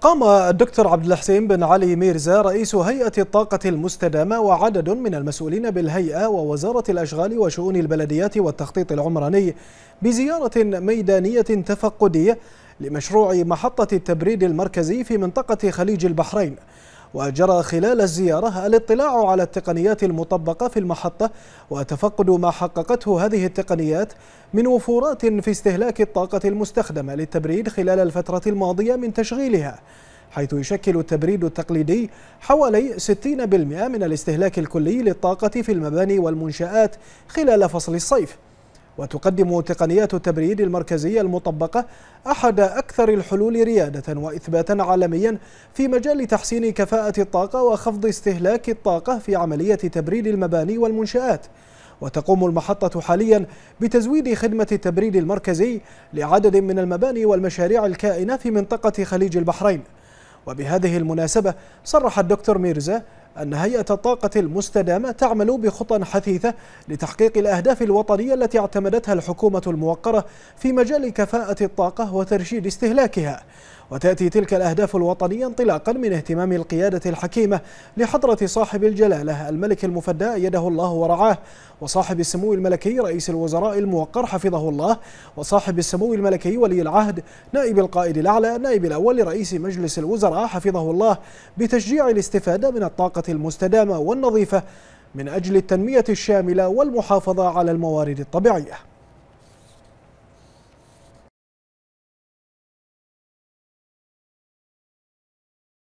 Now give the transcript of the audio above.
قام الدكتور عبد الحسين بن علي ميرزا رئيس هيئة الطاقة المستدامة وعدد من المسؤولين بالهيئة ووزارة الأشغال وشؤون البلديات والتخطيط العمراني بزيارة ميدانية تفقدية لمشروع محطة التبريد المركزي في منطقة خليج البحرين وجرى خلال الزيارة الاطلاع على التقنيات المطبقة في المحطة وتفقد ما حققته هذه التقنيات من وفورات في استهلاك الطاقة المستخدمة للتبريد خلال الفترة الماضية من تشغيلها حيث يشكل التبريد التقليدي حوالي 60% من الاستهلاك الكلي للطاقة في المباني والمنشآت خلال فصل الصيف وتقدم تقنيات التبريد المركزية المطبقة أحد أكثر الحلول ريادة وإثباتا عالميا في مجال تحسين كفاءة الطاقة وخفض استهلاك الطاقة في عملية تبريد المباني والمنشآت وتقوم المحطة حاليا بتزويد خدمة التبريد المركزي لعدد من المباني والمشاريع الكائنة في منطقة خليج البحرين وبهذه المناسبة صرح الدكتور ميرزا أن هيئة الطاقة المستدامة تعمل بخطى حثيثة لتحقيق الأهداف الوطنية التي اعتمدتها الحكومة الموقرة في مجال كفاءة الطاقة وترشيد استهلاكها وتأتي تلك الأهداف الوطنية انطلاقا من اهتمام القيادة الحكيمة لحضرة صاحب الجلالة الملك المفدى يده الله ورعاه وصاحب السمو الملكي رئيس الوزراء الموقر حفظه الله وصاحب السمو الملكي ولي العهد نائب القائد الأعلى نائب الأول رئيس مجلس الوزراء حفظه الله بتشجيع الاستفادة من الطاقة المستدامة والنظيفة من أجل التنمية الشاملة والمحافظة على الموارد الطبيعية